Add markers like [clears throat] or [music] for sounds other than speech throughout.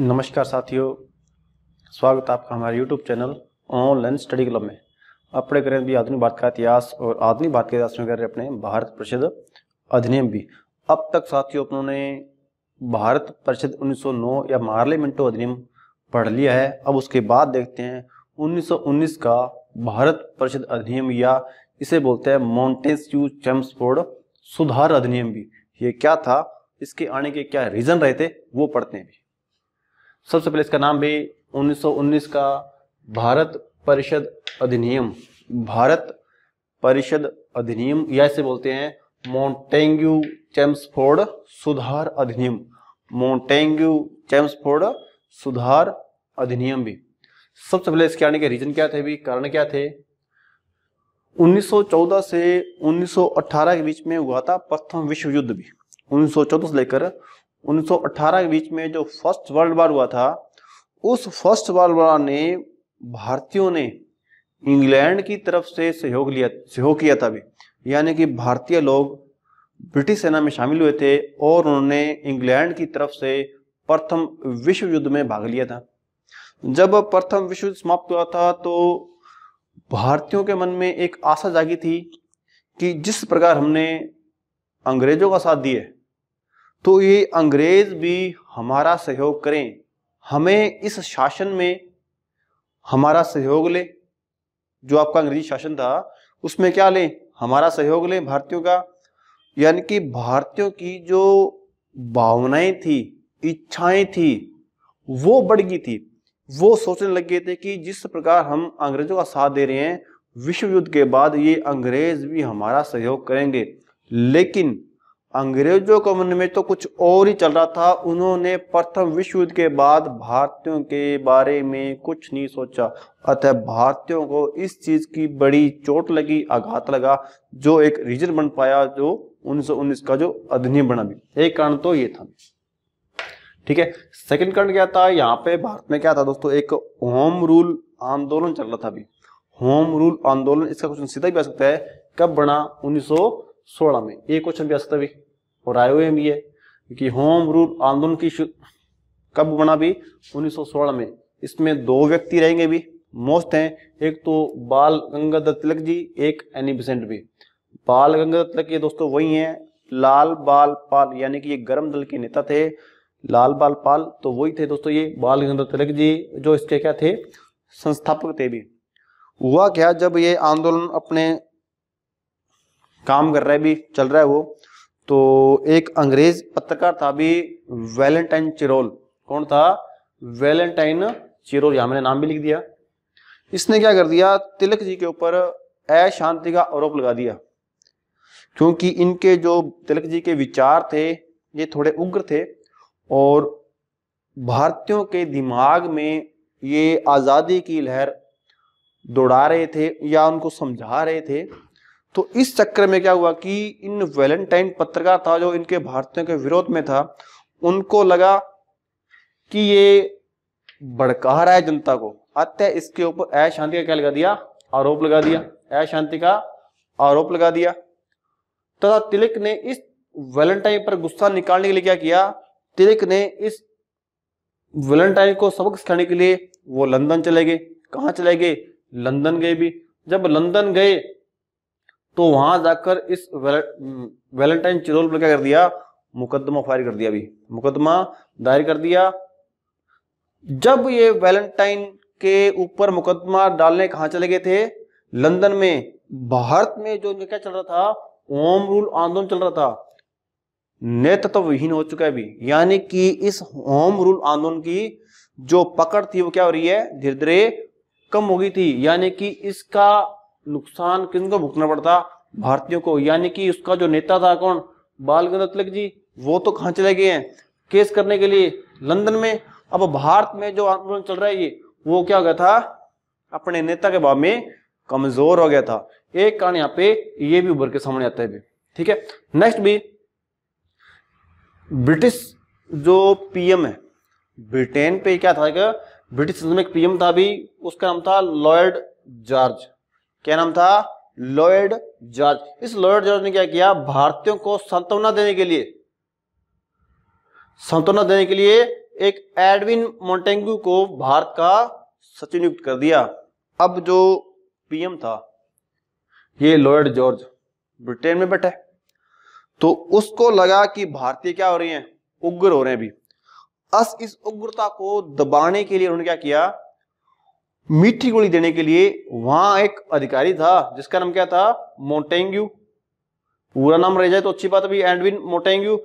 नमस्कार साथियों स्वागत आपका हमारे YouTube channel online study club में अपने करें भी आधुनिक भारत का इतिहास और आधुनिक भारत के इतिहास में कर रहे अपने भारत परिषद अधिनियम भी अब तक साथियों अपनों ने भारत परिषद 1909 या मिंटो अधिनियम पढ़ लिया है अब उसके बाद देखते हैं 1919 का भारत परिषद अधिनियम या इसे बोलते हैं मॉन्टेस्यू चैम्सफोर्ड सुधार अधिनियम भी ये क्या था इसके आने के क्या रीजन रहे थे वो पढ़ते हैं भी सबसे पहले इसका नाम भी 1919 का भारत परिषद अधिनियम भारत परिषद अधिनियम या इसे बोलते हैं मोन्टेंग्यू चैम्सफोर्ड सुधार अधिनियम मोन्टेंग्यू चैम्सफोर्ड सुधार अधिनियम भी सबसे पहले इसके आने के रीजन क्या थे भी कारण क्या थे 1914 से 1918 के बीच में हुआ था प्रथम विश्व युद्ध भी 1914 से लेकर 1918 के बीच में जो फर्स्ट वर्ल्ड वार हुआ था उस फर्स्ट वर्ल्ड वार ने भारतीयों ने इंग्लैंड की तरफ से सहयोग लिया सहयोग किया था भी यानी कि भारतीय लोग ब्रिटिश सेना में शामिल हुए थे और उन्होंने इंग्लैंड की तरफ से प्रथम विश्व युद्ध में भाग लिया था जब प्रथम विश्व युद्ध समाप्त हुआ था तो भारतीयों के मन में एक आशा जागी थी कि जिस प्रकार हमने अंग्रेजों का साथ दिया तो ये अंग्रेज भी हमारा सहयोग करें हमें इस शासन में हमारा सहयोग ले जो आपका अंग्रेजी शासन था उसमें क्या ले हमारा सहयोग ले भारतीयों का यानी कि भारतीयों की जो भावनाएं थी इच्छाएं थी वो बढ़ गई थी वो सोचने लग गए थे कि जिस प्रकार हम अंग्रेजों का साथ दे रहे हैं विश्व युद्ध के बाद ये अंग्रेज भी हमारा सहयोग करेंगे लेकिन अंग्रेजों के मन में तो कुछ और ही चल रहा था उन्होंने प्रथम विश्व युद्ध के बाद भारतीयों के बारे में कुछ नहीं सोचा अतः भारतीयों को इस चीज की बड़ी चोट लगी आघात लगा जो एक रीजन बन पाया जो उन्नीस का जो अधिनियम बना भी एक कारण तो ये था ठीक है सेकंड कारण क्या था यहाँ पे भारत में क्या था दोस्तों एक होम रूल आंदोलन चल रहा था अभी होम रूल आंदोलन इसका क्वेश्चन सीधा ही आ सकता है कब बना उन्नीस सोलह में ये क्वेश्चन भी आ सकता भी और आए हुए भी है क्योंकि होम रूल आंदोलन की कब बना भी 1916 में इसमें दो व्यक्ति रहेंगे भी मोस्ट हैं एक तो बाल गंगाधर तिलक जी एक एनी बिसेंट भी बाल गंगाधर तिलक ये दोस्तों वही हैं लाल बाल पाल यानी कि ये गर्म दल के नेता थे लाल बाल पाल तो वही थे दोस्तों ये बाल गंगाधर तिलक जी जो इसके क्या थे संस्थापक थे भी हुआ क्या जब ये आंदोलन अपने काम कर रहा है भी चल रहा है वो तो एक अंग्रेज पत्रकार था भी वैलेंटाइन चिरोल कौन था वैलेंटाइन चिरोल यहां मैंने नाम भी लिख दिया इसने क्या कर दिया तिलक जी के ऊपर अशांति का आरोप लगा दिया क्योंकि इनके जो तिलक जी के विचार थे ये थोड़े उग्र थे और भारतीयों के दिमाग में ये आज़ादी की लहर दौड़ा रहे थे या उनको समझा रहे थे तो इस चक्र में क्या हुआ कि इन वैलेंटाइन पत्रकार था जो इनके भारतीयों के विरोध में था उनको लगा कि ये भड़का रहा है जनता को अतः इसके ऊपर अशांति का क्या लगा दिया आरोप लगा दिया अशांति का आरोप लगा दिया तथा तिलक ने इस वैलेंटाइन पर गुस्सा निकालने के लिए क्या किया तिलक ने इस वैलेंटाइन को सबक सिखाने के लिए वो लंदन चले गए कहा चले गए लंदन गए भी जब लंदन गए तो वहां जाकर इस वैलेंटाइन चिरोल पर क्या कर दिया मुकदमा फायर कर दिया अभी मुकदमा दायर कर दिया जब ये वैलेंटाइन के ऊपर मुकदमा डालने कहा चले गए थे लंदन में भारत में जो क्या चल रहा था होम रूल आंदोलन चल रहा था नेतृत्वहीन तो हो चुका है अभी यानी कि इस होम रूल आंदोलन की जो पकड़ थी वो क्या हो रही है धीरे धीरे कम हो गई थी यानी कि इसका नुकसान किनको भुगतना पड़ता भारतीयों को यानी कि उसका जो नेता था कौन बाल गंगाधर तिलक जी वो तो कहा चले गए हैं केस करने के लिए लंदन में अब भारत में जो आंदोलन चल रहा है ये वो क्या हो गया था अपने नेता के भाव में कमजोर हो गया था एक कारण यहाँ पे ये भी उभर के सामने आता है ठीक है नेक्स्ट भी ब्रिटिश जो पीएम है ब्रिटेन पे क्या था क्या ब्रिटिश में एक पीएम था भी उसका नाम था लॉयड जॉर्ज क्या नाम था लॉयड जॉर्ज इस लॉयड जॉर्ज ने क्या किया भारतीयों को सांत्वना देने के लिए सांत्वना देने के लिए एक एडविन मोन्टेंगू को भारत का सचिव नियुक्त कर दिया अब जो पीएम था ये लॉयड जॉर्ज ब्रिटेन में बैठे तो उसको लगा कि भारतीय क्या हो रही हैं उग्र हो रहे हैं अभी अस इस उग्रता को दबाने के लिए उन्होंने क्या किया मीठी गोली देने के लिए वहां एक अधिकारी था जिसका नाम क्या था मोटेंग्यू पूरा नाम रह जाए तो अच्छी बात अभी एडविन मोटेंग्यू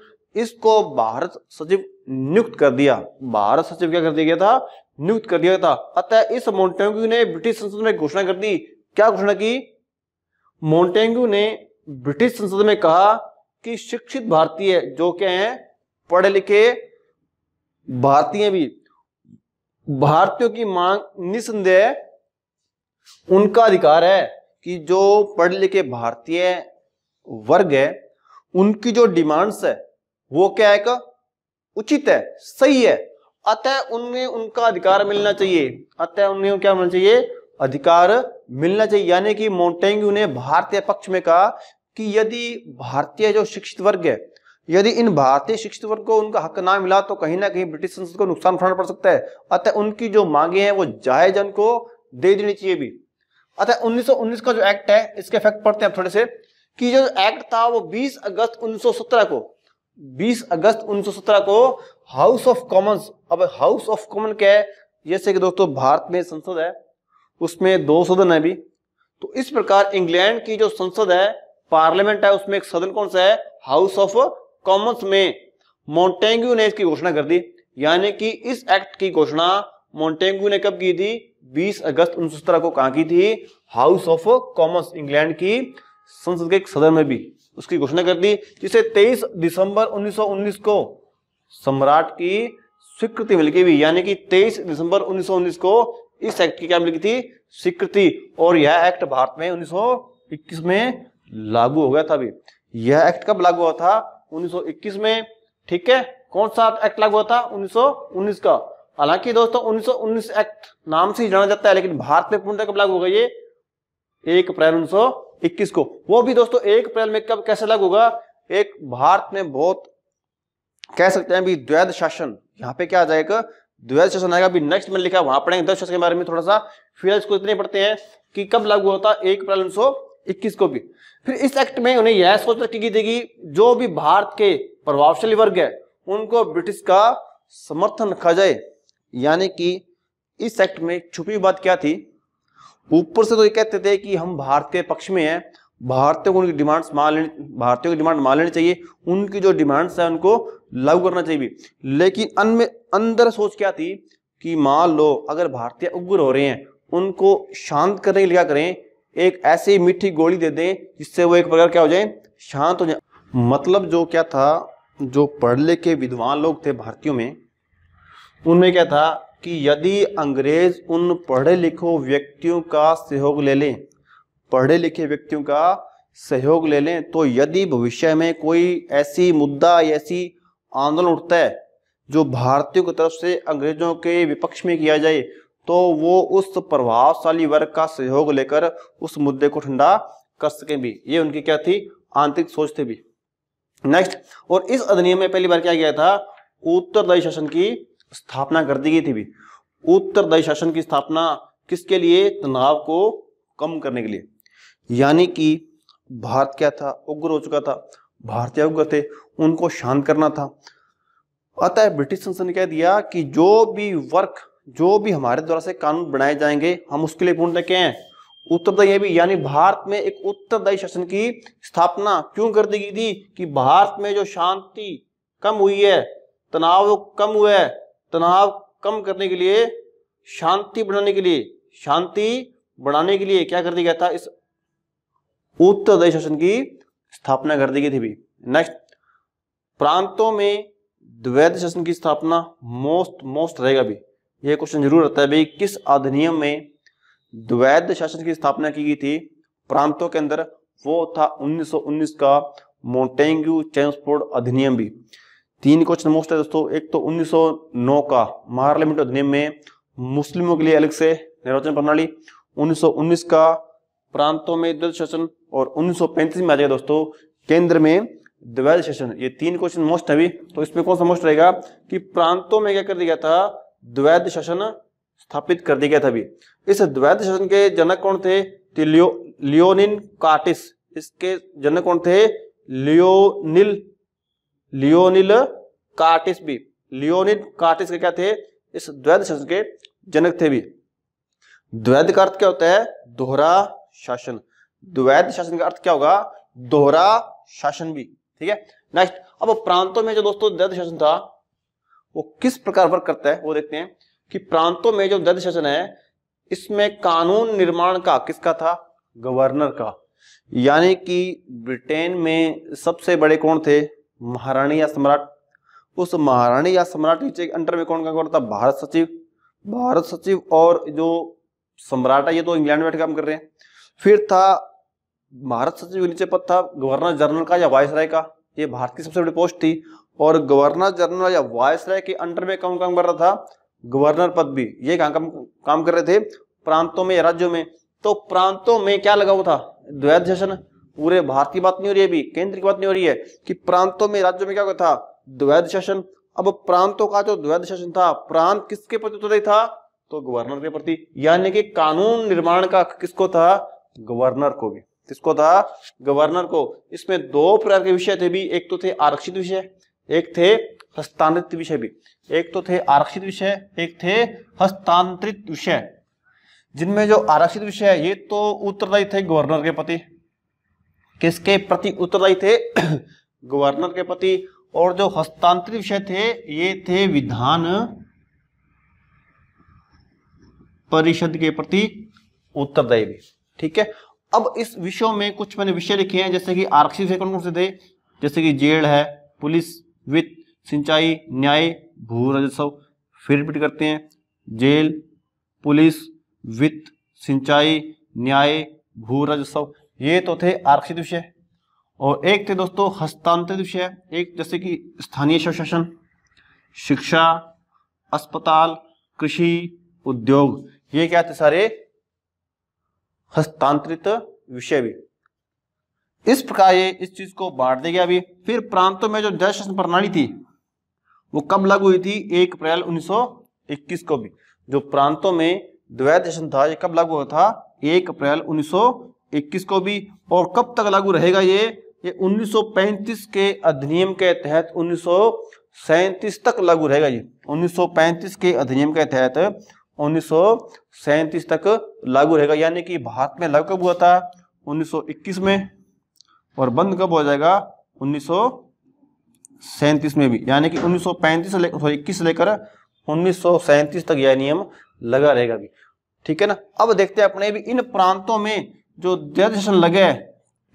इसको भारत सचिव नियुक्त कर दिया भारत सचिव क्या कर दिया गया था नियुक्त कर दिया था अतः इस मोन्टेंग्यू ने ब्रिटिश संसद में घोषणा कर दी क्या घोषणा की मोन्टेंग्यू ने ब्रिटिश संसद में कहा कि शिक्षित भारतीय जो क्या हैं पढ़े लिखे भारतीय भी भारतीयों की मांग निसंदेह उनका अधिकार है कि जो पढ़े लिखे भारतीय वर्ग है उनकी जो डिमांड्स है वो क्या है का उचित है सही है अतः उनमें उनका अधिकार मिलना चाहिए अतः उन्हें क्या मिलना चाहिए अधिकार मिलना चाहिए यानी कि मोन्टेंग ने भारतीय पक्ष में कहा कि यदि भारतीय जो शिक्षित वर्ग है यदि इन भारतीय शिक्षित वर्ग को उनका हक ना मिला तो कहीं ना कहीं ब्रिटिश संसद को नुकसान उठाना पड़ सकता है अतः उनकी जो मांगे हैं वो जायज उनको दे देनी चाहिए भी अतः 1919 का जो एक्ट है इसके इफेक्ट पढ़ते हैं थोड़े से कि जो एक्ट था वो 20 अगस्त 1917 को 20 अगस्त 1917 को हाउस ऑफ कॉमन्स अब हाउस ऑफ कॉमन क्या है जैसे कि दोस्तों भारत में संसद है उसमें दो सदन है भी तो इस प्रकार इंग्लैंड की जो संसद है पार्लियामेंट है उसमें एक सदन कौन सा है हाउस ऑफ कॉमर्स में मोन्टेंग्यू ने इसकी घोषणा कर दी यानी कि इस एक्ट की घोषणा मोन्टेंग्यू ने कब की थी 20 अगस्त उन्नीस को कहा की थी हाउस ऑफ कॉमर्स इंग्लैंड की संसद के सदन में भी उसकी घोषणा कर दी जिसे 23 दिसंबर 1919 को सम्राट की स्वीकृति मिल गई यानी कि 23 दिसंबर 1919 को इस एक्ट की क्या मिल गई थी स्वीकृति और यह एक्ट भारत में 1921 में लागू हो गया था अभी यह एक्ट कब लागू हुआ था 1921 में ठीक है कौन सा एक्ट लागू हुआ था 1919 का हालांकि दोस्तों 1919 एक्ट नाम से ही जाना जाता है लेकिन भारत में पूर्णतः कब लागू होगा ये एक अप्रैल 1921 को वो भी दोस्तों एक अप्रैल में कब कैसे लागू होगा एक भारत में बहुत कह सकते हैं भी शासन यहाँ पे क्या आ जाएगा द्वैध शासन आएगा अभी नेक्स्ट में लिखा वहां पढ़ेंगे द्वैध शासन के बारे में थोड़ा सा फिर इसको इतने पढ़ते हैं कि कब लागू होता है एक अप्रैल उन्नीस इक्कीस को भी फिर इस एक्ट में उन्हें यह सोच रखी गई थी कि जो भी भारत के प्रभावशाली वर्ग है उनको ब्रिटिश का समर्थन रखा जाए यानी कि इस एक्ट में छुपी बात क्या थी ऊपर से तो ये कहते थे कि हम भारत के पक्ष में हैं भारतीयों को उनकी डिमांड्स मान लेनी भारतीयों की डिमांड मान लेनी चाहिए उनकी जो डिमांड्स है उनको लागू करना चाहिए लेकिन अन अंदर सोच क्या थी कि मान लो अगर भारतीय उग्र हो रहे हैं उनको शांत करने के लिए क्या करें एक ऐसी मीठी गोली दे दें जिससे वो एक प्रकार क्या हो जाए शांत हो जाए मतलब जो क्या था जो पढ़ के विद्वान लोग थे भारतीयों में उनमें क्या था कि यदि अंग्रेज उन पढ़े लिखो व्यक्तियों का सहयोग ले लें पढ़े लिखे व्यक्तियों का सहयोग ले लें तो यदि भविष्य में कोई ऐसी मुद्दा या ऐसी आंदोलन उठता है जो भारतीयों की तरफ से अंग्रेजों के विपक्ष में किया जाए तो वो उस प्रभावशाली वर्ग का सहयोग लेकर उस मुद्दे को ठंडा कर सके भी ये उनकी क्या थी आंतरिक सोच थी भी नेक्स्ट और इस अधिनियम में पहली बार क्या गया था उत्तरदायी शासन की स्थापना कर दी गई थी भी उत्तरदायी शासन की स्थापना किसके लिए तनाव को कम करने के लिए यानी कि भारत क्या था उग्र हो चुका था भारतीय उग्र थे उनको शांत करना था अतः ब्रिटिश संसद ने कह दिया कि जो भी वर्क जो भी हमारे द्वारा से कानून बनाए जाएंगे हम उसके लिए पूर्ण क्या हैं उत्तरदायी भी यानी भारत में एक उत्तरदायी शासन की स्थापना क्यों कर दी गई थी कि भारत में जो शांति कम हुई है तनाव कम हुआ है तनाव कम करने के लिए शांति बनाने के लिए शांति बनाने के लिए क्या कर दिया गया था इस उत्तरदायी शासन की स्थापना कर दी गई थी नेक्स्ट प्रांतों में द्वैध शासन की स्थापना मोस्ट मोस्ट रहेगा भी यह क्वेश्चन जरूर रहता है भाई किस अधिनियम में द्वैध शासन की स्थापना की गई थी प्रांतों के अंदर वो था 1919 का मोंटेंग्यू ट्रांसपोर्ट अधिनियम भी तीन क्वेश्चन मोस्ट है दोस्तों एक तो 1909 का मार्लियामेंट अधिनियम में मुस्लिमों के लिए अलग से निर्वाचन प्रणाली 1919 का प्रांतों में द्वैध शासन और 1935 में आ जाएगा दोस्तों केंद्र में द्वैध शासन ये तीन क्वेश्चन मोस्ट है अभी तो इसमें कौन सा मोस्ट रहेगा कि प्रांतों में क्या कर दिया था द्वैध शासन स्थापित कर दिया गया था भी इस द्वैध शासन के जनक कौन थे लियो, लियोनिन कार्टिस इसके जनक कौन थे लियोनिल लियोनिल कार्टिस भी लियोनिन कार्टिस के क्या थे इस द्वैध शासन के जनक थे भी द्वैध का अर्थ क्या होता है दोहरा शासन द्वैध शासन का अर्थ क्या होगा दोहरा शासन भी ठीक है नेक्स्ट अब प्रांतों में जो दोस्तों द्वैध शासन था वो किस प्रकार वर्क करता है वो देखते हैं कि प्रांतों में जो दर्द शासन है इसमें कानून निर्माण का किसका था गवर्नर का यानी कि ब्रिटेन में सबसे बड़े कौन थे महारानी या सम्राट उस महारानी या सम्राट के अंडर में कौन कौन था भारत सचिव भारत सचिव और जो सम्राट है ये तो इंग्लैंड में काम कर रहे हैं फिर था भारत सचिव नीचे पद था गवर्नर जनरल का या वाइस राय का ये भारत की सबसे बड़ी पोस्ट थी और गवर्नर जनरल या वायस राय के अंडर में कौन काम कर रहा था गवर्नर पद भी ये कहा काम काम कर रहे थे प्रांतों में राज्यों में तो प्रांतों में क्या लगा हुआ था द्वैत शासन पूरे भारत की बात नहीं हो रही है अभी केंद्र की बात नहीं हो रही है कि प्रांतों में राज्यों में क्या हुआ था द्वैध शासन अब प्रांतों का जो द्वैध शासन था प्रांत किसके प्रति उत्तरदायी था तो गवर्नर के प्रति यानी कि कानून निर्माण का किसको था गवर्नर को भी किसको था गवर्नर को इसमें दो प्रकार के विषय थे भी एक तो थे आरक्षित विषय एक थे हस्तांतरित विषय भी एक तो थे आरक्षित विषय एक थे हस्तांतरित विषय जिनमें जो आरक्षित विषय है ये तो उत्तरदायी थे गवर्नर के पति किसके प्रति उत्तरदायी थे [clears throat] गवर्नर के पति और जो हस्तांतरित विषय थे ये थे विधान परिषद के प्रति उत्तरदायी भी ठीक है अब इस विषयों में कुछ मैंने विषय लिखे हैं जैसे कि आरक्षित विषय कौन कौन से थे जैसे कि जेल है पुलिस वित्त सिंचाई न्याय भू राजस्व फिर रिपीट करते हैं जेल पुलिस वित्त सिंचाई न्याय भू राजस्व ये तो थे आरक्षित विषय और एक थे दोस्तों हस्तांतरित विषय एक जैसे कि स्थानीय स्वशासन शिक्षा अस्पताल कृषि उद्योग ये क्या थे सारे हस्तांतरित विषय भी इस प्रकार ये इस चीज को बांट दिया गया अभी फिर प्रांतों में जो जल शासन प्रणाली थी वो कब लागू हुई थी एक अप्रैल 1921 को भी जो प्रांतों में द्वैत शासन था ये कब लागू हुआ था एक अप्रैल 1921 को भी और कब तक लागू रहेगा ये ये 1935 के अधिनियम के तहत उन्नीस तक लागू रहेगा ये 1935 के अधिनियम के तहत उन्नीस तक लागू रहेगा यानी कि भारत में लागू कब हुआ था 1921 में और बंद कब हो जाएगा उन्नीस में भी यानी कि उन्नीस सौ पैंतीस इक्कीस लेकर उन्नीस तक यह नियम लगा रहेगा भी ठीक है ना अब देखते हैं अपने भी इन प्रांतों में जो जज लगे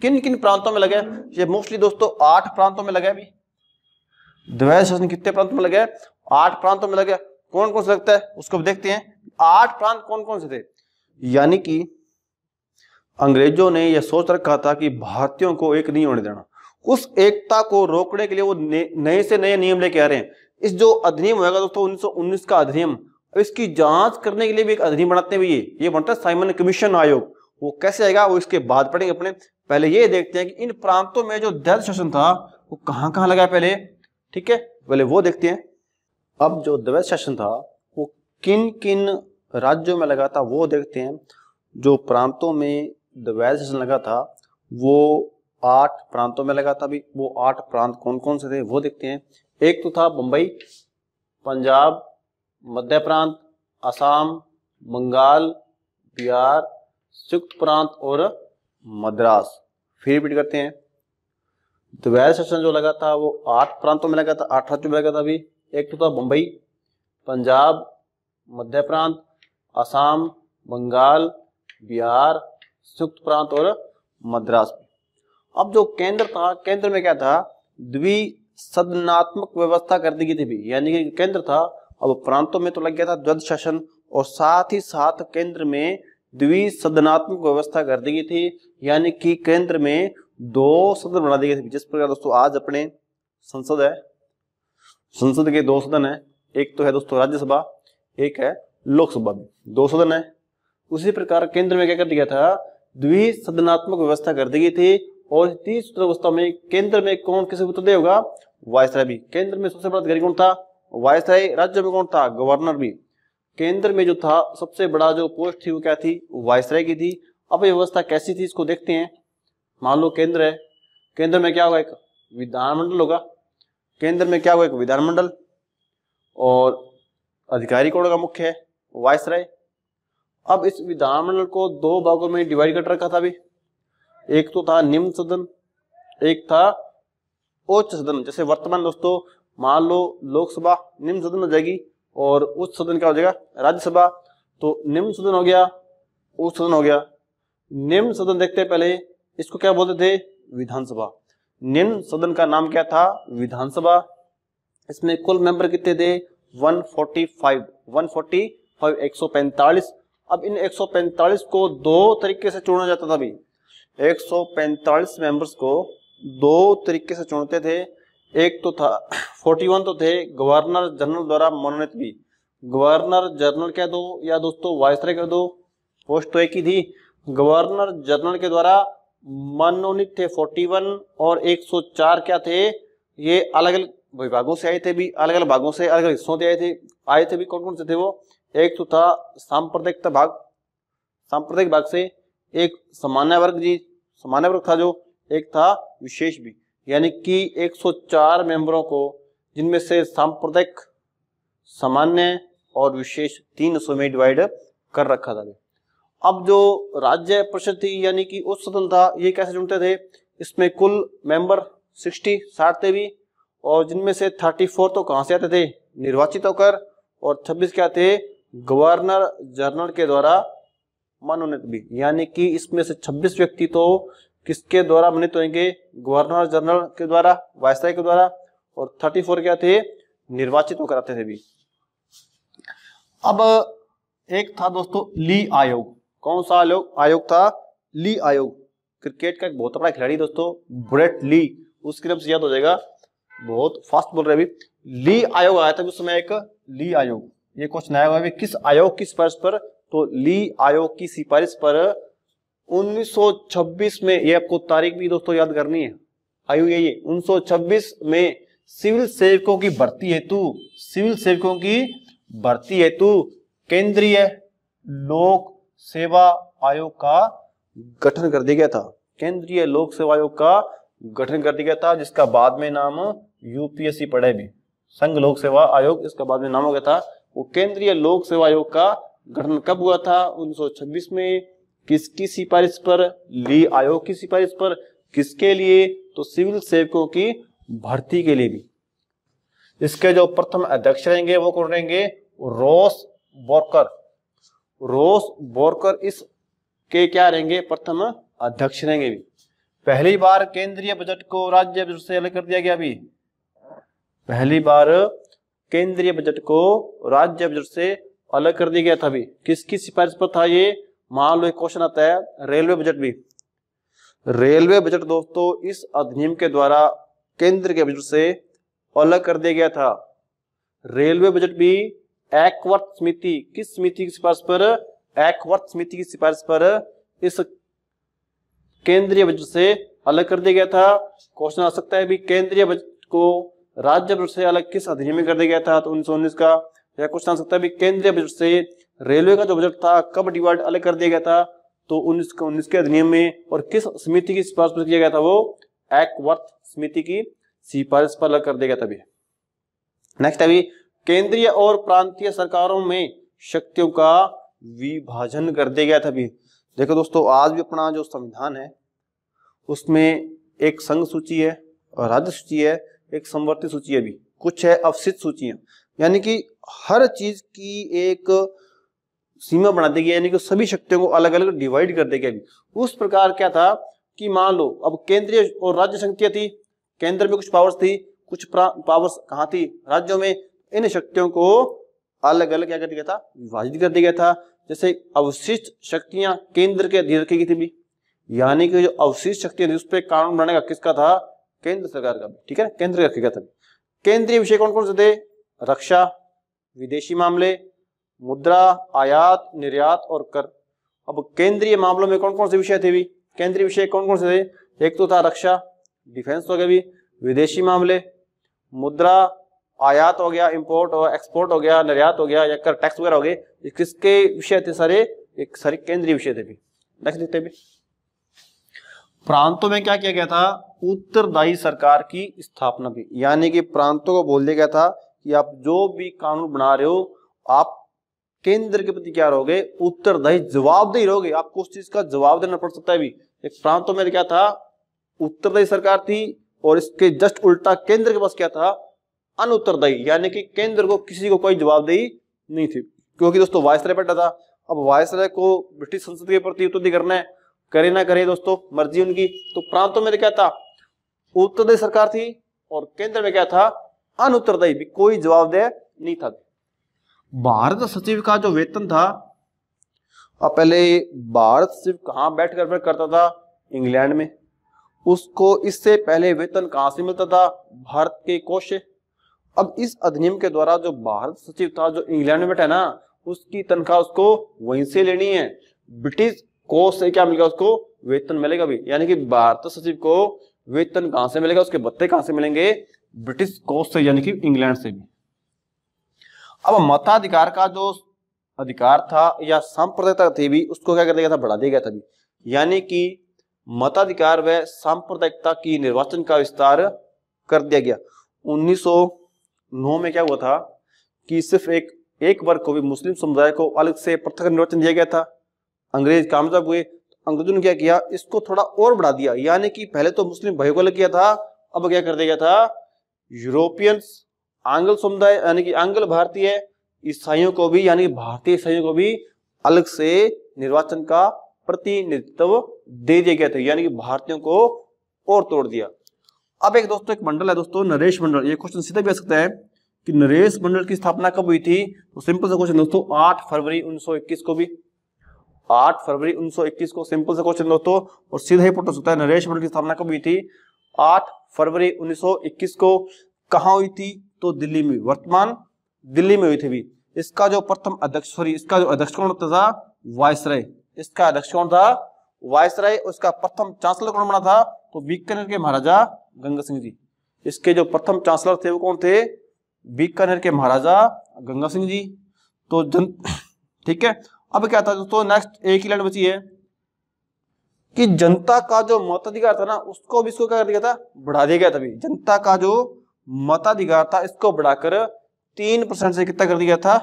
किन किन प्रांतों में लगे ये मोस्टली दोस्तों आठ प्रांतों में लगे अभी द्वैध शासन कितने प्रांतों में लगे आठ प्रांतों में लगे कौन कौन से लगता है उसको देखते हैं आठ प्रांत कौन कौन से थे यानी कि अंग्रेजों ने यह सोच रखा था कि भारतीयों को एक नहीं होने देना उस एकता को रोकने के लिए वो नए से नए नियम लेके आ रहे हैं इस जो अधिनियम होगा दोस्तों उन्नीस सौ उन्नीस का अधिनियम इसकी जांच करने के लिए भी एक अधिनियम बनाते हैं ये ये बनता है साइमन कमीशन आयोग वो कैसे आएगा वो इसके बाद पढ़ेंगे अपने पहले ये देखते हैं कि इन प्रांतों में जो दैत शासन था वो कहाँ कहाँ लगा पहले ठीक है पहले वो देखते हैं अब जो दैत शासन था वो किन किन राज्यों में लगा था वो देखते हैं जो प्रांतों में वैज सेशन लगा था वो आठ प्रांतों में लगा था अभी वो आठ प्रांत कौन कौन से थे वो देखते हैं एक तो था बंबई पंजाब मध्य प्रांत असम बंगाल बिहार संयुक्त प्रांत और मद्रास फिर रिपीट करते हैं द्वैध सेशन जो लगा था वो आठ प्रांतों में लगा था आठ राज्यों में लगा था अभी एक तो था बंबई पंजाब मध्य प्रांत असम बंगाल बिहार संयुक्त प्रांत और मद्रास में अब जो केंद्र था केंद्र में क्या था द्वि सदनात्मक व्यवस्था कर दी गई थी यानी कि केंद्र था अब प्रांतों में तो लग गया था द्वंद शासन और साथ ही साथ केंद्र में द्विसदनात्मक व्यवस्था कर दी गई थी यानी कि केंद्र में दो सदन बना दिए थे जिस प्रकार दोस्तों आज अपने संसद है संसद के दो सदन है एक तो है दोस्तों राज्यसभा एक है लोकसभा दो सदन है उसी प्रकार केंद्र में क्या कर दिया था द्विसदनात्मक व्यवस्था कर दी गई थी और तीस सूत्र व्यवस्था में केंद्र में कौन किसे उत्तर होगा वायसराय भी केंद्र में सबसे बड़ा अधिकारी कौन था वायसराय राज्य में कौन था गवर्नर भी केंद्र में जो था सबसे बड़ा जो पोस्ट थी वो क्या थी वायसराय की थी अब ये व्यवस्था कैसी थी इसको देखते हैं मान लो केंद्र है केंद्र में क्या होगा एक विधानमंडल होगा केंद्र में क्या होगा एक विधानमंडल और अधिकारी कौन होगा मुख्य है वायसराय अब इस विधानमंडल को दो भागों में डिवाइड कर रखा था अभी एक तो था निम्न सदन एक था उच्च सदन जैसे वर्तमान दोस्तों मान लो लोकसभा निम्न सदन हो जाएगी और उच्च सदन क्या हो जाएगा राज्यसभा तो निम्न सदन हो गया उच्च सदन हो गया निम्न सदन देखते पहले इसको क्या बोलते थे विधानसभा निम्न सदन का नाम क्या था विधानसभा इसमें कुल मेंबर कितने थे 145 145 145 अब इन 145 को दो तरीके से चुना जाता था अभी 145 मेंबर्स को दो तरीके से चुनते थे एक तो था 41 तो थे गवर्नर जनरल द्वारा मनोनीत भी गवर्नर जनरल कह दो या दोस्तों वायसराय कह दो पोस्ट तो एक ही थी गवर्नर जनरल के द्वारा मनोनीत थे 41 और 104 क्या थे ये अलग अलग विभागों से आए थे भी अलग अलग भागों से अलग अलग हिस्सों से आए थे आए थे भी कौन कौन से थे वो एक तो था सांप्रदायिकता भाग सांप्रदायिक भाग से एक सामान्य वर्ग जी सामान्य वर्ग था जो एक था विशेष भी यानी कि 104 मेंबरों को जिनमें से सांप्रदायिक सामान्य और विशेष तीन सौ में डिवाइड कर रखा था अब जो राज्य परिषद थी यानी कि उस सदन था ये कैसे चुनते थे इसमें कुल मेंबर 60 साठ थे भी और जिनमें से 34 तो कहाँ से आते थे निर्वाचित होकर और 26 क्या थे गवर्नर जनरल के द्वारा मनोनीत भी यानी कि इसमें से 26 व्यक्ति तो किसके द्वारा मनोनीत होंगे गवर्नर जनरल के द्वारा वायसराय के द्वारा और 34 क्या थे निर्वाचित होकर आते थे भी अब एक था दोस्तों ली आयोग कौन सा आयोग आयोग था ली आयोग क्रिकेट का एक बहुत बड़ा खिलाड़ी दोस्तों ब्रेट ली उसके नाम से याद हो जाएगा बहुत फास्ट बोल रहे अभी ली आयोग आया था उस समय एक ली आयोग ये क्वेश्चन आया हुआ है किस आयोग की सिफारिश पर तो ली आयोग की सिफारिश पर 1926 में ये आपको तारीख भी दोस्तों याद करनी है आयु ये ये 1926 में सिविल सेवकों की भर्ती हेतु सिविल सेवकों की भर्ती हेतु केंद्रीय लोक सेवा आयोग का गठन कर दिया गया था केंद्रीय लोक सेवा आयोग का गठन कर दिया गया था जिसका बाद में नाम यूपीएससी पढ़े भी संघ लोक सेवा आयोग इसका बाद में नाम हो गया था वो केंद्रीय लोक सेवा आयोग का गठन कब हुआ था 1926 में किसकी सिफारिश पर ली आयोग की सिफारिश पर किसके लिए तो सिविल सेवकों की भर्ती के लिए भी इसके जो प्रथम अध्यक्ष रहेंगे वो कौन रहेंगे रोस बोरकर रोस बोरकर इस के क्या रहेंगे प्रथम अध्यक्ष रहेंगे भी पहली बार केंद्रीय बजट को राज्य बजट से अलग कर दिया गया अभी पहली बार केंद्रीय बजट को राज्य बजट से अलग कर दिया गया था अभी किसकी सिफारिश पर था ये मान लो एक क्वेश्चन आता है रेलवे बजट भी रेलवे बजट दोस्तों इस अधिनियम के द्वारा केंद्र के बजट से अलग कर दिया गया था रेलवे बजट भी एक्वर्थ समिति किस समिति की सिफारिश पर एक्वर्थ समिति की सिफारिश पर इस केंद्रीय बजट से अलग कर दिया गया था क्वेश्चन आ सकता है भी केंद्रीय बजट को राज्य बजट से अलग किस अधिनियम में कर दिया गया था तो उन्नीस सौ उन्नीस का या क्वेश्चन आ सकता है केंद्रीय बजट से रेलवे का जो बजट था कब डिवाइड अलग कर दिया गया था तो उन्नीस उन्नीस के अधिनियम में और किस समिति की सिफारिश पर किया गया था वो एक्वर्थ समिति की सिफारिश पर अलग कर दिया गया था नेक्स्ट अभी केंद्रीय और प्रांतीय सरकारों में शक्तियों का विभाजन कर दिया गया था अभी देखो दोस्तों आज भी अपना जो संविधान है उसमें एक संघ सूची है और राज्य सूची है एक समवर्ती सूची है भी कुछ है अवशिष्ट सूचियां यानी कि हर चीज की एक सीमा बना देगी यानी कि सभी शक्तियों को अलग अलग डिवाइड कर देगी अभी उस प्रकार क्या था कि मान लो अब केंद्रीय और राज्य शक्तियां थी केंद्र में कुछ पावर्स थी कुछ पावर्स कहाँ थी राज्यों में इन शक्तियों को अलग अलग क्या कर दिया था विभाजित कर दिया गया था जैसे अवशिष्ट शक्तियां केंद्र के अधीन रखी गई थी यानी कि जो अवशिष्ट शक्तियां थी उस पर कानून बनाने का किसका था केंद्र सरकार का ठीक है केंद्र रखेगा तभी केंद्रीय विषय कौन कौन से थे रक्षा विदेशी मामले मुद्रा आयात निर्यात और कर अब केंद्रीय मामलों में कौन कौन से विषय थे भी केंद्रीय विषय कौन कौन से थे एक तो था रक्षा डिफेंस हो गया भी विदेशी मामले मुद्रा आयात हो गया इंपोर्ट और एक्सपोर्ट हो गया निर्यात हो गया या कर टैक्स वगैरह हो गए किसके विषय थे सारे एक सारे केंद्रीय विषय थे भी नेक्स्ट देखते भी प्रांतों में क्या किया गया था उत्तरदायी सरकार की स्थापना भी यानी कि प्रांतों को बोल दिया गया था कि आप जो भी कानून बना रहे हो आप केंद्र के प्रति क्या रहोगे उत्तरदायी जवाबदेही रहोगे आपको उस चीज का जवाब देना पड़ सकता है भी एक प्रांतों में क्या था उत्तरदायी सरकार थी और इसके जस्ट उल्टा केंद्र के पास क्या था अनुत्तरदायी यानी कि केंद्र को किसी को कोई जवाबदेही नहीं थी क्योंकि दोस्तों वायसराय बैठा था अब वायसराय को ब्रिटिश संसद के प्रति उत्तर करना है करे ना करे दोस्तों मर्जी उनकी तो प्रांतों में तो क्या था उत्तरदायी सरकार थी और केंद्र में क्या था अन उत्तरदायी भी कोई जवाबदेह नहीं था भारत सचिव का जो वेतन था अब पहले भारत सचिव कहाँ बैठकर कर करता था इंग्लैंड में उसको इससे पहले वेतन कहां से मिलता था भारत के कोष अब इस अधिनियम के द्वारा जो भारत सचिव था जो इंग्लैंड में बैठा ना उसकी तनख्वाह उसको वहीं से लेनी है ब्रिटिश कोष से क्या मिलेगा उसको वेतन मिलेगा भी यानी कि भारत सचिव को वेतन कहां से मिलेगा उसके बत्ते कहां से मिलेंगे ब्रिटिश कोष से यानी कि इंग्लैंड से भी अब मताधिकार का जो अधिकार था या सांप्रदायिकता थी भी उसको क्या कर दिया था बढ़ा दिया गया था भी यानी कि मताधिकार व सांप्रदायिकता की निर्वाचन का विस्तार कर दिया गया 1909 में क्या हुआ था कि सिर्फ एक एक वर्ग को भी मुस्लिम समुदाय को अलग से पृथक निर्वाचन दिया गया था अंग्रेज कामयाब हुए तो अंग्रेजों ने क्या किया इसको थोड़ा और बढ़ा दिया यानी कि पहले तो मुस्लिम भाइयों को लग गया था अब क्या कर दिया था यूरोपियंस आंगल समुदाय यानी कि आंगल भारतीय ईसाइयों को भी यानी भारतीय ईसाइयों को भी अलग से निर्वाचन का प्रतिनिधित्व दे दिया गया था यानी कि भारतीयों को और तोड़ दिया अब एक दोस्तों एक मंडल है दोस्तों नरेश मंडल ये क्वेश्चन सीधा भी आ सकता है कि नरेश मंडल की स्थापना कब हुई थी तो सिंपल सा क्वेश्चन दोस्तों 8 फरवरी 1921 को भी आठ फरवरी 1921 को सिंपल से क्वेश्चन दोस्तों और सीधा ही पुट हो सकता है नरेश मंडल की स्थापना कब हुई थी आठ फरवरी 1921 को कहा हुई थी तो दिल्ली में वर्तमान दिल्ली में हुई थी भी इसका जो प्रथम अध्यक्ष सॉरी इसका जो अध्यक्ष कौन होता था वायसराय इसका अध्यक्ष कौन था वायसराय उसका प्रथम चांसलर कौन बना था तो बीकानेर के महाराजा गंगा सिंह जी इसके जो प्रथम चांसलर थे वो कौन थे बीकानेर के महाराजा गंगा सिंह जी तो जन [coughs] ठीक है अब क्या था दोस्तों नेक्स्ट एक ही लाइन बची है कि जनता का जो मताधिकार था ना उसको भी इसको क्या कर दिया था बढ़ा दिया गया था अभी जनता का जो मताधिकार था इसको बढ़ाकर तीन परसेंट से कितना कर दिया था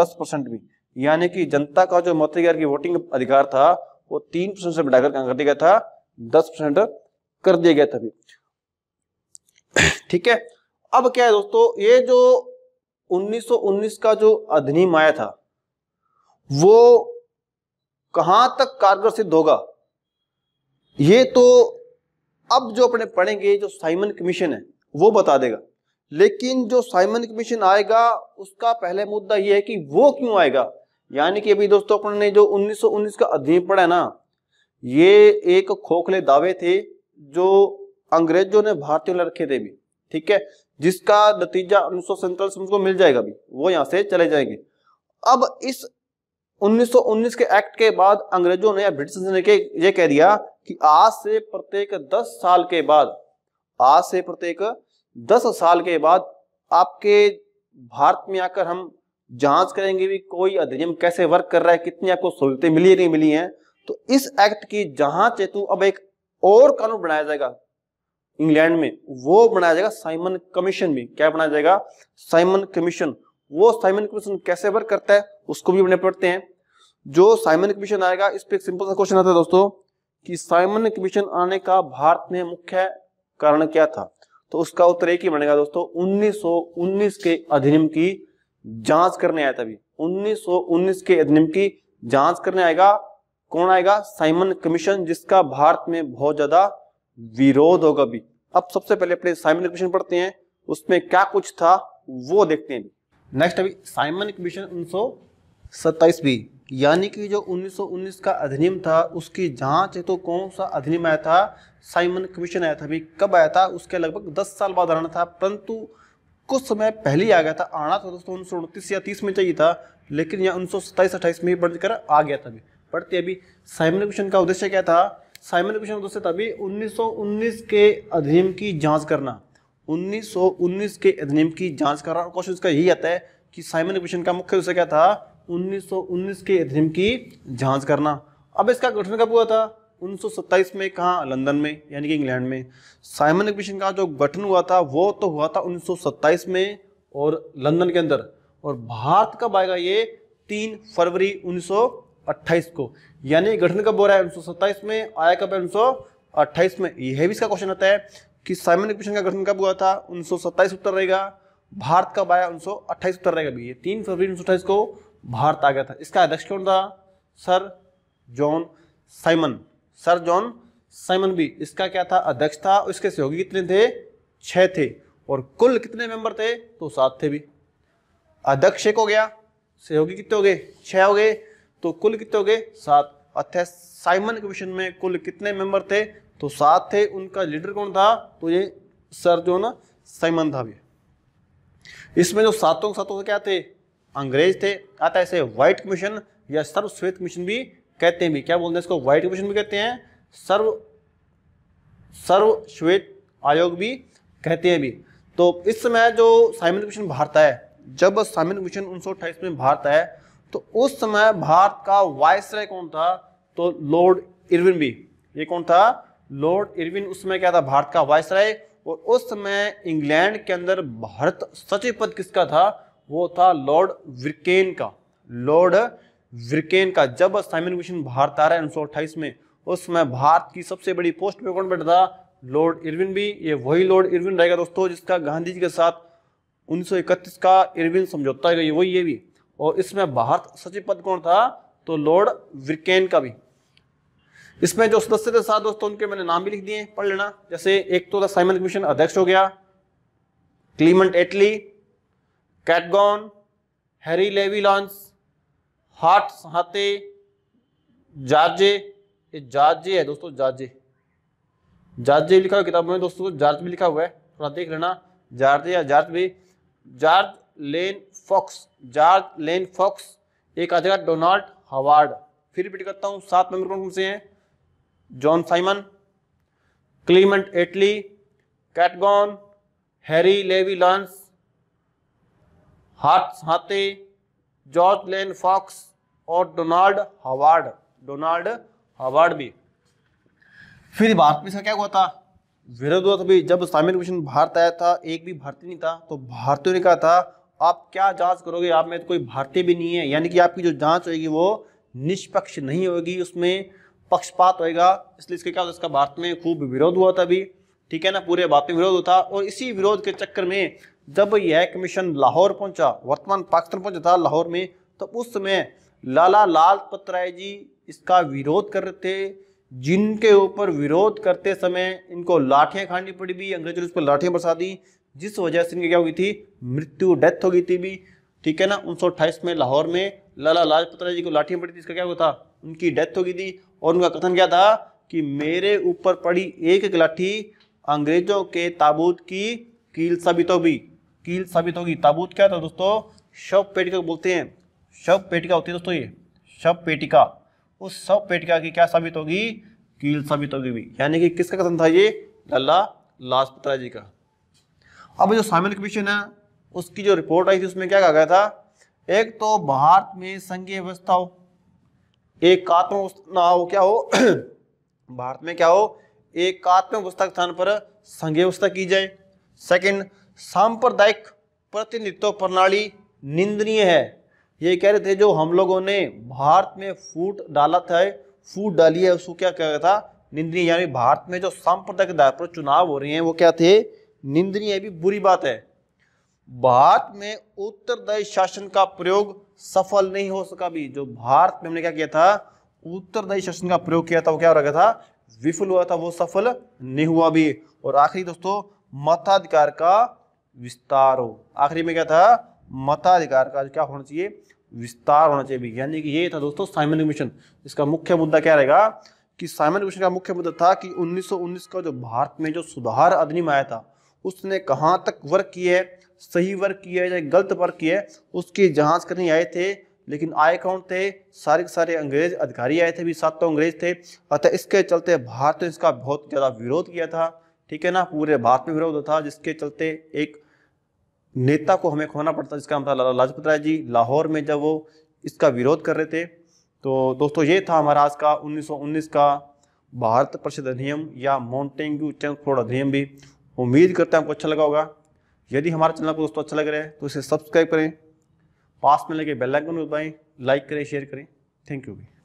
दस परसेंट भी यानी कि जनता का जो मताधिकार की वोटिंग अधिकार था वो तीन परसेंट से बढ़ाकर क्या कर दिया गया था दस परसेंट कर दिया गया था अभी ठीक है अब क्या है दोस्तों ये जो उन्नीस का जो अधिनियम आया था वो कहां तक कारगर सिद्ध होगा ये तो अब जो अपने पढ़ेंगे जो साइमन कमीशन है वो बता देगा लेकिन जो साइमन कमीशन आएगा उसका पहले मुद्दा ये है कि वो क्यों आएगा यानी कि अभी दोस्तों अपने ने जो 1919 का अध्ययन पढ़ा ना ये एक खोखले दावे थे जो अंग्रेजों ने भारतीयों ने रखे थे भी ठीक है जिसका नतीजा उन्नीस सौ को मिल जाएगा भी वो यहां से चले जाएंगे अब इस 1919 के एक्ट के बाद अंग्रेजों ने या ब्रिटिश ने यह कह दिया कि आज से प्रत्येक 10 साल के बाद आज से प्रत्येक 10 साल के बाद आपके भारत में आकर हम जांच करेंगे भी कोई अधिनियम कैसे वर्क कर रहा है कितनी आपको सहूलतें मिली नहीं मिली हैं तो इस एक्ट की जहां चेतु अब एक और कानून बनाया जाएगा इंग्लैंड में वो बनाया जाएगा साइमन कमीशन में क्या बनाया जाएगा साइमन कमीशन वो साइमन कमीशन कैसे वर्क करता है उसको भी अपने पढ़ते हैं जो साइमन कमीशन आएगा इस पर एक सिंपल सा क्वेश्चन आता है दोस्तों कि साइमन कमीशन आने का भारत में मुख्य कारण क्या था तो उसका उत्तर एक ही बनेगा दोस्तों 1919 के अधिनियम की जांच करने आया था अभी 1919 के अधिनियम की जांच करने आएगा कौन आएगा साइमन कमीशन जिसका भारत में बहुत ज्यादा विरोध होगा भी अब सबसे पहले अपने साइमन कमीशन पढ़ते हैं उसमें क्या कुछ था वो देखते हैं नेक्स्ट अभी साइमन कमीशन उन्नीस सत्ताईस बी यानी कि जो 1919 का अधिनियम था उसकी जांच तो कौन सा अधिनियम आया था साइमन कमीशन आया था अभी कब आया था उसके लगभग 10 साल बाद आना था परंतु कुछ समय पहले ही आ गया था आना था दोस्तों उन्नीस सौ उनतीस या तीस में चाहिए था लेकिन यहाँ उन्नीस सौ सत्ताईस अट्ठाईस में ही बढ़कर आ गया था अभी पढ़ते अभी साइमन कमीशन का उद्देश्य क्या था साइमन कमीशन का उद्देश्य था अभी उन्नीस के अधिनियम की जाँच करना उन्नीस के अधिनियम की जाँच करना और क्वेश्चन का यही आता है कि साइमन कमीशन का मुख्य उद्देश्य क्या था 1919 के अधिनियम की जांच करना अब इसका गठन कब हुआ था 1927 में कहा लंदन में यानी कि इंग्लैंड में साइमन कमीशन का जो गठन हुआ था वो तो हुआ था 1927 में और लंदन के अंदर और भारत कब आएगा ये 3 फरवरी 1928 को यानी गठन कब हो रहा है 1927 में आया कब है 1928 में यह भी इसका क्वेश्चन आता है कि साइमन कमीशन का गठन कब हुआ था उन्नीस उत्तर रहेगा भारत कब आया 1928 उत्तर रहेगा ये तीन फरवरी उन्नीस को भारत आ गया था इसका अध्यक्ष कौन था sir John Simon sir John Simon भी इसका क्या था अध्यक्ष था इसके सहयोगी कितने थे छह थे और कुल कितने मेंबर थे तो सात थे भी अध्यक्ष एक हो गया सहयोगी कितने हो गए छः हो गए तो कुल कितने हो गए सात अर्थात साइमन के में कुल कितने मेंबर थे तो सात थे उनका लीडर कौन था तो ये सर जो ना साइमन था भी इसमें जो सातों के सातों क्या थे अंग्रेज थे आता इसे व्हाइट कमीशन या सर्व श्वेत कमीशन भी कहते हैं भी क्या बोलते हैं इसको व्हाइट कमीशन भी कहते हैं सर्व सर्व श्वेत आयोग भी कहते हैं भी तो इस समय जो साइमन कमीशन भारत है जब साइमन कमीशन उन्नीस में भारत है तो उस समय भारत का वाइस राय कौन था तो लॉर्ड इरविन भी ये कौन था लॉर्ड इरविन उस समय क्या था भारत का वाइस राय और उस समय इंग्लैंड के अंदर भारत सचिव पद किसका था वो था लॉर्ड विकेन का लॉर्ड विकेन का जब साइमन कमीशन भारत आ रहा है उन्नीस में उस समय भारत की सबसे बड़ी पोस्ट पे कौन बैठा था लॉर्ड इरविन भी ये वही लॉर्ड इरविन रहेगा दोस्तों जिसका गांधी जी के साथ 1931 का इरविन समझौता है ये वही ये भी और इसमें भारत सचिव पद कौन था तो लॉर्ड विकेन का भी इसमें जो सदस्य थे साथ दोस्तों उनके मैंने नाम भी लिख दिए पढ़ लेना जैसे एक तो था साइमन कमीशन अध्यक्ष हो गया Clement Attlee Cadogan Harry Levy लॉन्स हाट जार्जे ये जार्जे है दोस्तों जार्जे जार्जे लिखा हुआ किताब में दोस्तों जार्ज भी लिखा हुआ है थोड़ा देख लेना जार्जे या जार्ज भी George Lane Fox George Lane Fox एक आ जाएगा डोनाल्ड हवार्ड फिर रिपीट करता हूँ सात मेंबर कौन कौन से हैं John Simon Clement Attlee Cadogan Harry Levy लॉन्स हाथ हाथे जॉर्ज लेन फॉक्स और डोनाल्ड हवार्ड डोनाल्ड हवार्ड भी फिर भारत में क्या हुआ था विरोध हुआ था भी जब सामिर मिशन भारत आया था एक भी भारतीय नहीं था तो भारतीयों ने कहा था आप क्या जांच करोगे आप में तो कोई भारतीय भी नहीं है यानी कि आपकी जो जांच होगी वो निष्पक्ष नहीं होगी उसमें पक्षपात होएगा इसलिए इसके क्या होता इसका भारत में खूब विरोध हुआ था अभी ठीक है ना पूरे भारत में विरोध होता और इसी विरोध के चक्कर में जब यह कमीशन लाहौर पहुंचा वर्तमान पाकिस्तान पहुंचा था लाहौर में तो उस समय लाला लाजपत राय जी इसका विरोध कर रहे थे जिनके ऊपर विरोध करते समय इनको लाठियां खानी पड़ी भी अंग्रेजों ने उस पर लाठियां बरसा दी जिस वजह से इनकी क्या हो गई थी मृत्यु डेथ हो गई थी भी ठीक है ना उन्नीस में लाहौर में लाला लाजपत राय जी को लाठियां पड़ी थी इसका क्या हुआ था उनकी डेथ हो गई थी और उनका कथन क्या था कि मेरे ऊपर पड़ी एक एक लाठी अंग्रेजों के ताबूत की कील साबित तो भी कील साबित तो होगी ताबूत क्या था दोस्तों शव पेटिका बोलते हैं शव पेटिका होती है दोस्तों ये शव पेटिका उस शव पेटिका की क्या साबित होगी कील साबित होगी भी यानी कि किसका कथन था ये लल्ला लाजपत राय जी का अब जो सामिल कमीशन है उसकी जो रिपोर्ट आई थी उसमें क्या कहा गया था एक तो भारत में संघीय व्यवस्था हो एकात्म ना हो क्या हो भारत में क्या हो एकात्म व्यवस्था के स्थान पर संघीय व्यवस्था की जाए सेकंड सांप्रदायिक प्रतिनिधित्व प्रणाली निंदनीय है ये कह रहे थे जो हम लोगों ने भारत में फूट डाला था फूट डाली है उसको क्या कह रहा था निंदनीय यानी भारत में जो सांप्रदायिक दायर पर चुनाव हो रहे हैं वो क्या थे निंदनीय भी बुरी बात है भारत में उत्तरदायी शासन का प्रयोग सफल नहीं हो सका भी जो भारत में हमने क्या किया था उत्तरदायी शासन का प्रयोग किया था वो क्या हो रहा था विफल हुआ था वो सफल नहीं हुआ भी और आखिरी दोस्तों मताधिकार का विस्तार हो आखिरी में क्या था मताधिकार का क्या होना चाहिए विस्तार होना चाहिए यानी कि ये था दोस्तों साइमन कमीशन इसका मुख्य मुद्दा क्या रहेगा कि साइमन कमीशन का मुख्य मुद्दा था कि 1919 का जो भारत में जो सुधार अधिनियम आया था उसने कहाँ तक वर्क किया है सही वर्क किया है या गलत वर्क किया है उसकी जांच करने आए थे लेकिन आए कौन थे सारे के सारे अंग्रेज अधिकारी आए थे भी सात तो अंग्रेज थे अतः इसके चलते भारत ने इसका बहुत ज़्यादा विरोध किया था ठीक है ना पूरे भारत में विरोध था जिसके चलते एक नेता को हमें खोना पड़ता जिसका नाम था लाला लाजपत राय जी लाहौर में जब वो इसका विरोध कर रहे थे तो दोस्तों ये था हमारा आज का 1919 का भारत परिषद अधिनियम या माउंटेंग्यू चंग अधिनियम भी उम्मीद करते हैं आपको अच्छा लगा होगा यदि हमारा चैनल को दोस्तों अच्छा लग रहा है तो इसे सब्सक्राइब करें पास में लगे बेल आइकन को दबाएं लाइक करें शेयर करें थैंक यू